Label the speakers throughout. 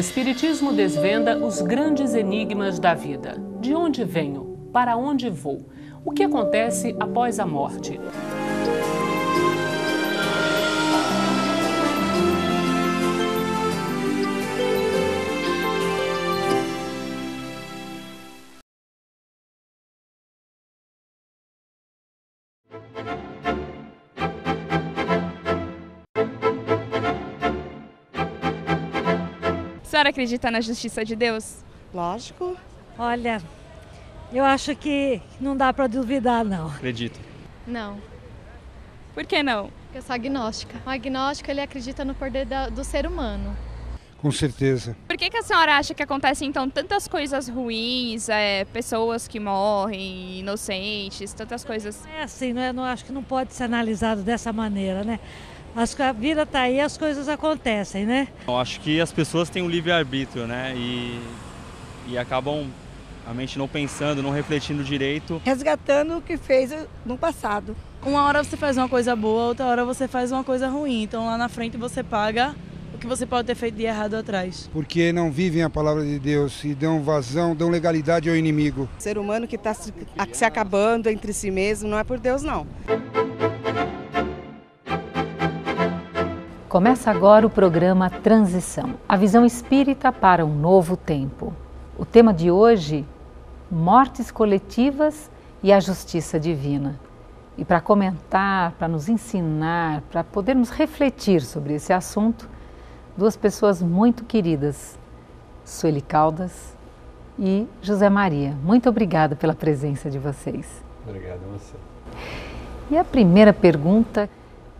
Speaker 1: Espiritismo desvenda os grandes enigmas da vida. De onde venho? Para onde vou? O que acontece após a morte? A senhora acredita na justiça de Deus? Lógico. Olha, eu acho que não dá para duvidar, não. Acredito. Não. Por que não? Eu sou agnóstica. O agnóstico ele acredita no poder do ser humano.
Speaker 2: Com certeza.
Speaker 1: Por que, que a senhora acha que acontecem então tantas coisas ruins, é, pessoas que morrem, inocentes, tantas coisas? É assim, não é? Não acho que não pode ser analisado dessa maneira, né? As, a vida está aí, as coisas acontecem, né?
Speaker 2: Eu acho que as pessoas têm um livre-arbítrio, né? E, e acabam mente não pensando, não refletindo direito.
Speaker 1: Resgatando o que fez no passado. Uma hora você faz uma coisa boa, outra hora você faz uma coisa ruim. Então lá na frente você paga o que você pode ter feito de errado atrás.
Speaker 2: Porque não vivem a palavra de Deus e dão vazão, dão legalidade ao inimigo. O ser humano que está se,
Speaker 3: se acabando entre si mesmo não é por Deus, não.
Speaker 1: Começa agora o programa Transição, a visão espírita para um novo tempo. O tema de hoje, mortes coletivas e a justiça divina. E para comentar, para nos ensinar, para podermos refletir sobre esse assunto, duas pessoas muito queridas, Sueli Caldas e José Maria. Muito obrigada pela presença de vocês.
Speaker 2: Obrigado a você.
Speaker 1: E a primeira pergunta,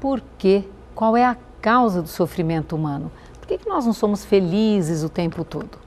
Speaker 1: por que, qual é a causa do sofrimento humano? Por que, que nós não somos felizes o tempo todo?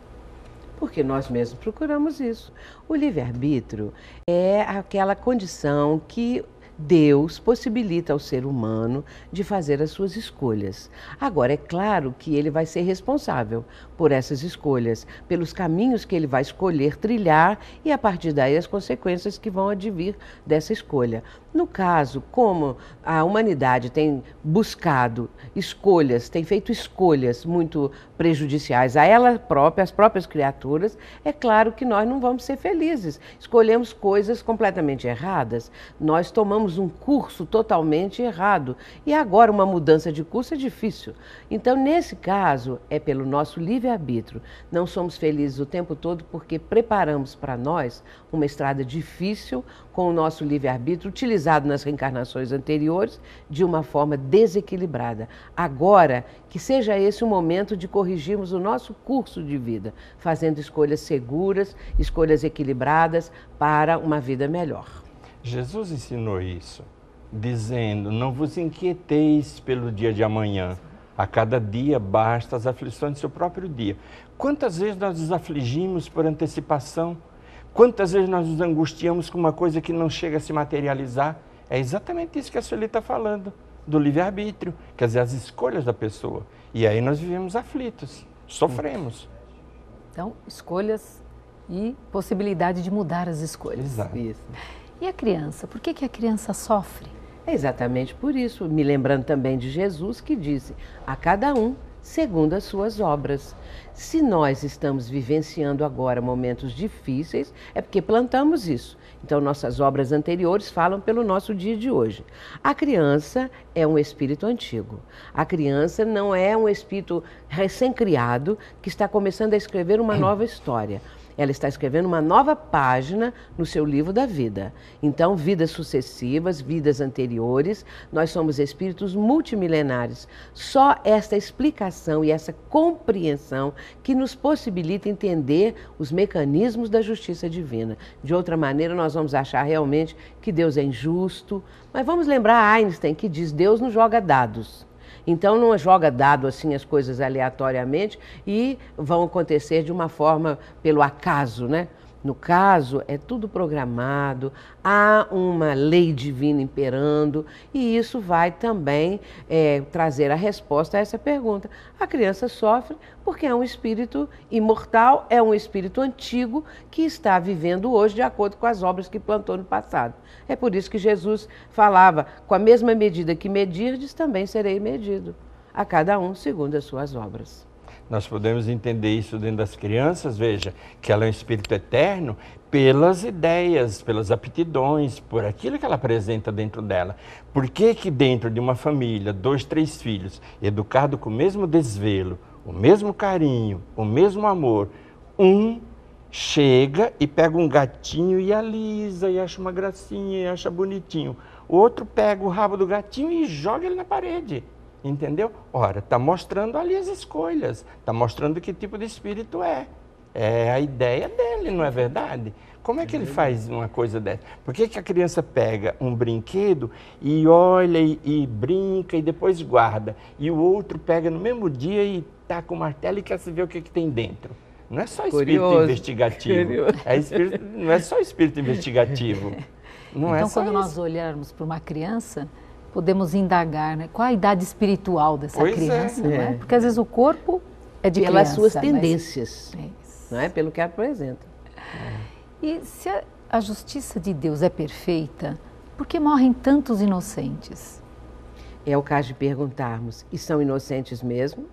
Speaker 3: Porque nós mesmos procuramos isso. O livre-arbítrio é aquela condição que Deus possibilita ao ser humano de fazer as suas escolhas. Agora, é claro que ele vai ser responsável por essas escolhas, pelos caminhos que ele vai escolher trilhar e, a partir daí, as consequências que vão advir dessa escolha. No caso, como a humanidade tem buscado escolhas, tem feito escolhas muito prejudiciais a ela própria, às próprias criaturas, é claro que nós não vamos ser felizes. Escolhemos coisas completamente erradas. Nós tomamos fizemos um curso totalmente errado. E agora uma mudança de curso é difícil. Então, nesse caso, é pelo nosso livre-arbítrio. Não somos felizes o tempo todo porque preparamos para nós uma estrada difícil com o nosso livre-arbítrio, utilizado nas reencarnações anteriores, de uma forma desequilibrada. Agora, que seja esse o momento de corrigirmos o nosso curso de vida, fazendo escolhas seguras, escolhas equilibradas para uma vida melhor.
Speaker 2: Jesus ensinou isso, dizendo: Não vos inquieteis pelo dia de amanhã. A cada dia basta as aflições do seu próprio dia. Quantas vezes nós nos afligimos por antecipação? Quantas vezes nós nos angustiamos com uma coisa que não chega a se materializar? É exatamente isso que a Sueli está falando, do livre-arbítrio, quer dizer, as escolhas da pessoa. E aí nós vivemos aflitos, sofremos.
Speaker 1: Então, escolhas e possibilidade de mudar as escolhas.
Speaker 3: Exato. Isso. E a criança? Por que, que a criança sofre? É exatamente por isso, me lembrando também de Jesus que disse: a cada um segundo as suas obras. Se nós estamos vivenciando agora momentos difíceis, é porque plantamos isso. Então, nossas obras anteriores falam pelo nosso dia de hoje. A criança é um espírito antigo. A criança não é um espírito recém-criado que está começando a escrever uma nova história. Ela está escrevendo uma nova página no seu livro da vida. Então, vidas sucessivas, vidas anteriores, nós somos espíritos multimilenares. Só esta explicação e essa compreensão que nos possibilita entender os mecanismos da justiça divina. De outra maneira, nós vamos achar realmente que Deus é injusto. Mas vamos lembrar Einstein que diz: Deus não joga dados. Então não joga dado assim as coisas aleatoriamente e vão acontecer de uma forma pelo acaso, né? No caso, é tudo programado, há uma lei divina imperando, e isso vai também é, trazer a resposta a essa pergunta. A criança sofre porque é um espírito imortal, é um espírito antigo que está vivendo hoje de acordo com as obras que plantou no passado. É por isso que Jesus falava: com a mesma medida que medirdes, também serei medido, a cada um segundo as suas obras.
Speaker 2: Nós podemos entender isso dentro das crianças, veja, que ela é um espírito eterno pelas ideias, pelas aptidões, por aquilo que ela apresenta dentro dela. Por que que dentro de uma família, dois, três filhos, educado com o mesmo desvelo, o mesmo carinho, o mesmo amor, um chega e pega um gatinho e alisa, e acha uma gracinha, e acha bonitinho. O outro pega o rabo do gatinho e joga ele na parede. Entendeu? Ora, está mostrando ali as escolhas, está mostrando que tipo de espírito é. É a ideia dele, não é verdade? Como é que ele faz uma coisa dessa? Por que, que a criança pega um brinquedo e olha e, e, brinca e depois guarda? E o outro pega no mesmo dia e tá com o martelo e quer se ver o que, que tem dentro. Não é só espírito Curioso. investigativo. É espírito, não é só espírito investigativo. Não é então, é quando
Speaker 1: isso. nós olharmos para uma criança, podemos indagar, né? Qual a idade espiritual dessa pois é, criança, né? é. Porque às vezes o corpo é de Pelas criança, suas tendências,
Speaker 3: mas... É não é? Pelo que apresenta.
Speaker 1: E se a, a justiça de Deus é perfeita, por que morrem tantos inocentes?
Speaker 3: É o caso de perguntarmos, e são inocentes mesmo?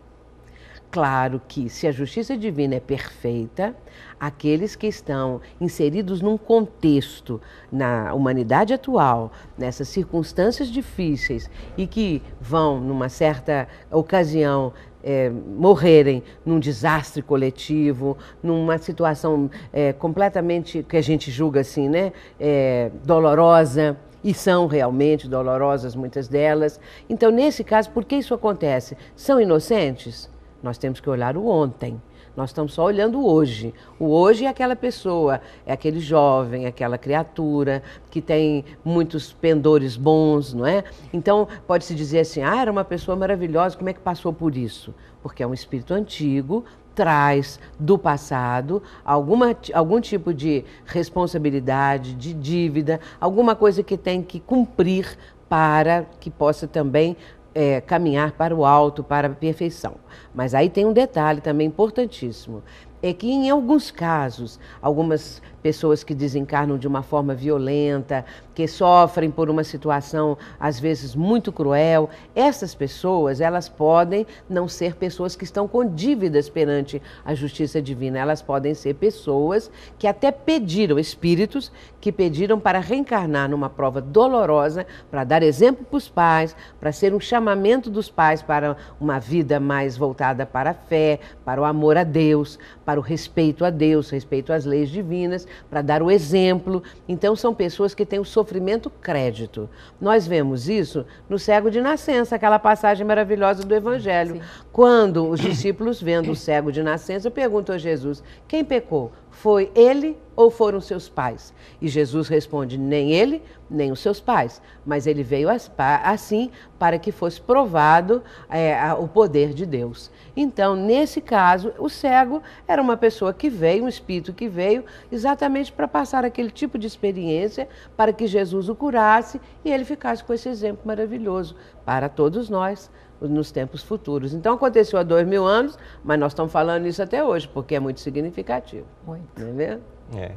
Speaker 3: Claro que, se a justiça divina é perfeita, aqueles que estão inseridos num contexto, na humanidade atual, nessas circunstâncias difíceis e que vão, numa certa ocasião, é, morrerem num desastre coletivo, numa situação é, completamente que a gente julga assim, né, é, dolorosa e são realmente dolorosas muitas delas. Então, nesse caso, por que isso acontece? São inocentes? Nós temos que olhar o ontem. Nós estamos só olhando o hoje. O hoje é aquela pessoa, é aquele jovem, é aquela criatura que tem muitos pendores bons, não é? Então, pode-se dizer assim: ah, era uma pessoa maravilhosa, como é que passou por isso? Porque é um espírito antigo, traz do passado alguma, algum tipo de responsabilidade, de dívida, alguma coisa que tem que cumprir para que possa também é, caminhar para o alto, para a perfeição. Mas aí tem um detalhe também importantíssimo é que, em alguns casos, algumas pessoas que desencarnam de uma forma violenta, que sofrem por uma situação às vezes muito cruel, essas pessoas, elas podem não ser pessoas que estão com dívidas perante a justiça divina, elas podem ser pessoas que até pediram, espíritos que pediram para reencarnar numa prova dolorosa, para dar exemplo para os pais, para ser um chamamento dos pais para uma vida mais voltada para a fé, para o amor a Deus, para para o respeito a Deus, respeito às leis divinas, para dar o exemplo. Então, são pessoas que têm o sofrimento crédito. Nós vemos isso no cego de nascença, aquela passagem maravilhosa do Evangelho. Sim. Quando os discípulos, vendo o cego de nascença, perguntam a Jesus: quem pecou? Foi ele ou foram seus pais? E Jesus responde: Nem ele, nem os seus pais. Mas ele veio assim para que fosse provado é, o poder de Deus. Então, nesse caso, o cego era uma pessoa que veio, um espírito que veio, exatamente para passar aquele tipo de experiência, para que Jesus o curasse e ele ficasse com esse exemplo maravilhoso para todos nós nos tempos futuros. Então aconteceu há dois mil anos, mas nós estamos falando isso até hoje, porque é muito significativo. Muito. Não é mesmo?
Speaker 2: É.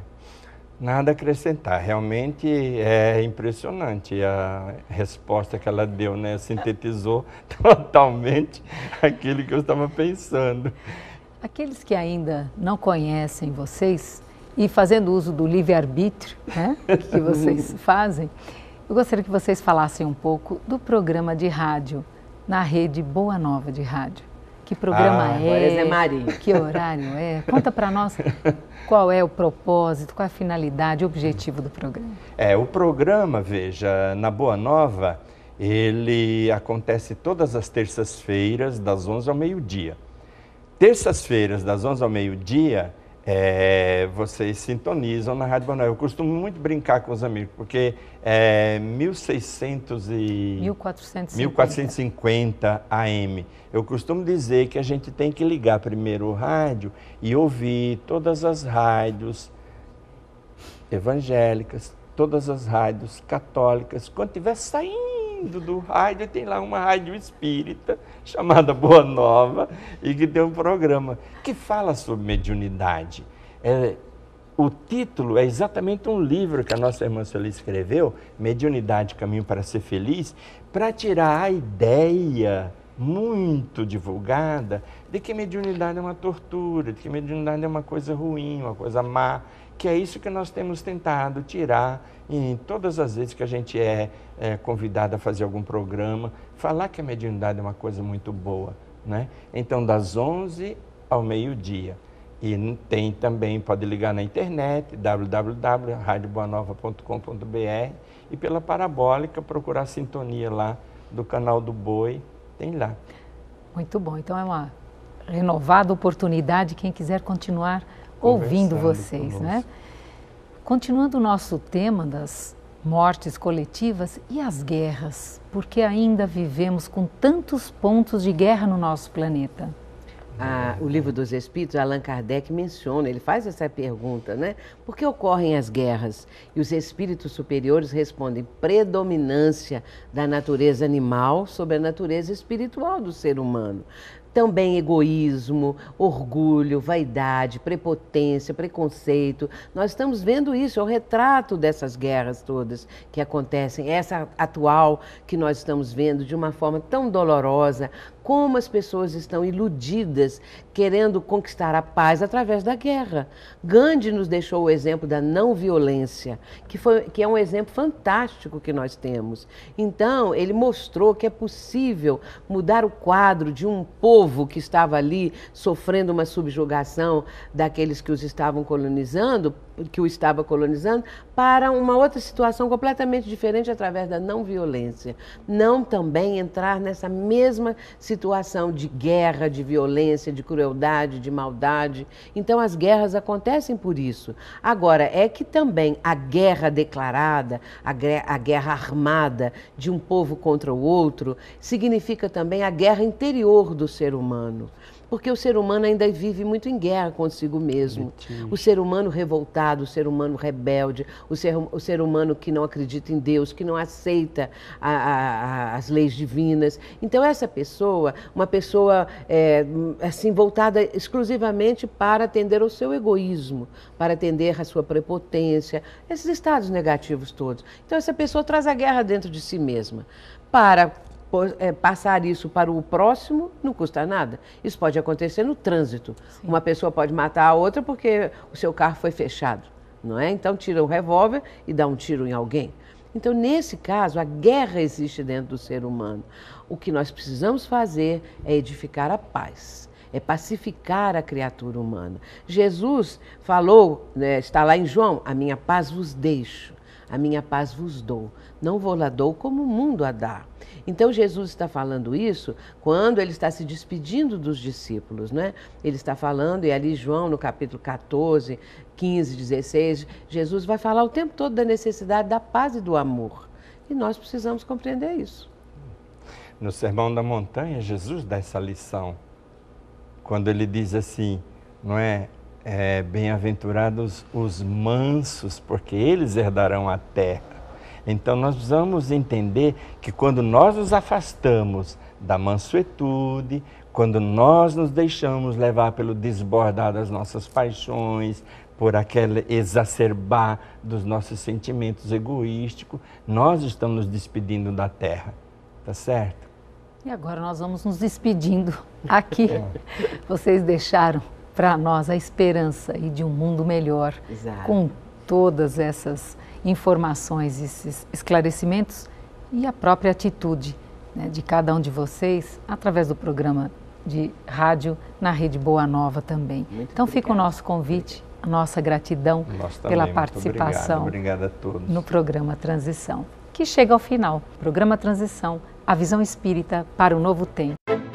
Speaker 2: Nada a acrescentar. Realmente é impressionante a resposta que ela deu, né? Sintetizou totalmente aquilo que eu estava pensando.
Speaker 1: Aqueles que ainda não conhecem vocês e fazendo uso do livre-arbítrio né,
Speaker 2: que vocês
Speaker 1: fazem, eu gostaria que vocês falassem um pouco do programa de rádio na rede Boa Nova de Rádio. Que programa ah, é, é? Zé Maria. Que horário é? Conta para nós qual é o propósito, qual é a finalidade, o objetivo do programa.
Speaker 2: É, o programa, veja, na Boa Nova, ele acontece todas as terças-feiras, das 11 ao meio-dia. Terças-feiras, das 11 ao meio-dia, é, vocês sintonizam na Rádio Manoel. Eu costumo muito brincar com os amigos, porque é 1600 e... 1450. 1450 AM. Eu costumo dizer que a gente tem que ligar primeiro o rádio e ouvir todas as rádios evangélicas, todas as rádios católicas, quando estiver saindo mundo do rádio tem lá uma rádio espírita chamada Boa Nova e que tem um programa que fala sobre mediunidade. É, o título é exatamente um livro que a nossa irmã Sueli escreveu, Mediunidade, Caminho para Ser Feliz, para tirar a ideia muito divulgada de que mediunidade é uma tortura, de que mediunidade é uma coisa ruim, uma coisa má, que é isso que nós temos tentado tirar em todas as vezes que a gente é, é convidado a fazer algum programa, falar que a mediunidade é uma coisa muito boa. Né? Então, das 11 ao meio-dia. E tem também, pode ligar na internet, www.radioboanova.com.br e pela parabólica procurar a sintonia lá do canal do Boi tem lá.
Speaker 1: Muito bom. Então é uma renovada oportunidade quem quiser continuar ouvindo vocês, conosco. né? Continuando o nosso tema das mortes coletivas e as guerras, porque ainda vivemos com tantos pontos de guerra no nosso planeta
Speaker 3: a, o livro dos Espíritos, Allan Kardec menciona, ele faz essa pergunta, né? Por que ocorrem as guerras? E os espíritos superiores respondem: predominância da natureza animal sobre a natureza espiritual do ser humano. Também egoísmo, orgulho, vaidade, prepotência, preconceito. Nós estamos vendo isso, é o retrato dessas guerras todas que acontecem, essa atual que nós estamos vendo de uma forma tão dolorosa, como as pessoas estão iludidas, querendo conquistar a paz através da guerra. Gandhi nos deixou o exemplo da não violência, que, foi, que é um exemplo fantástico que nós temos. Então, ele mostrou que é possível mudar o quadro de um povo que estava ali sofrendo uma subjugação daqueles que os estavam colonizando que o estava colonizando para uma outra situação completamente diferente através da não violência. Não também entrar nessa mesma situação de guerra, de violência, de crueldade, de maldade. Então as guerras acontecem por isso. Agora, é que também a guerra declarada, a, guerra armada de um povo contra o outro, significa também a guerra interior do ser humano. Porque o ser humano ainda vive muito em guerra consigo mesmo. O ser humano revoltado, o ser humano rebelde, o ser, o ser humano que não acredita em Deus, que não aceita a, a, a, as leis divinas. Então, essa pessoa, uma pessoa é, assim voltada exclusivamente para atender ao seu egoísmo, para atender à sua prepotência, esses estados negativos todos. Então, essa pessoa traz a guerra dentro de si mesma. Para é, passar isso para o próximo não custa nada. Isso pode acontecer no trânsito. Sim. Uma pessoa pode matar a outra porque o seu carro foi fechado, não é? Então tira o revólver e dá um tiro em alguém. Então, nesse caso, a guerra existe dentro do ser humano. O que nós precisamos fazer é edificar a paz, é pacificar a criatura humana. Jesus falou, né, está lá em João: A minha paz vos deixo, a minha paz vos dou. Não vou lá dou como o mundo a dá. Então Jesus está falando isso quando ele está se despedindo dos discípulos, né? Ele está falando, e ali João, no capítulo 14, 15, 16, Jesus vai falar o tempo todo da necessidade da paz e do amor. E nós precisamos compreender isso.
Speaker 2: No Sermão da Montanha, Jesus dá essa lição. Quando ele diz assim, não é? é, bem-aventurados os mansos, porque eles herdarão a terra. Então nós vamos entender que quando nós nos afastamos da mansuetude, quando nós nos deixamos levar pelo desbordar das nossas paixões, por aquele exacerbar dos nossos sentimentos egoísticos, nós estamos nos despedindo da terra, tá certo?
Speaker 1: E agora nós vamos nos despedindo aqui. É. Vocês deixaram para nós a esperança e de um mundo melhor.
Speaker 3: Exato. Com
Speaker 1: todas essas informações, esses esclarecimentos e a própria atitude né, de cada um de vocês através do programa de rádio na Rede Boa Nova também. Muito então obrigado. fica o nosso convite, a nossa gratidão Nós pela também, participação obrigado. Obrigado no programa Transição, que chega ao final. Programa Transição, a visão espírita para o novo tempo.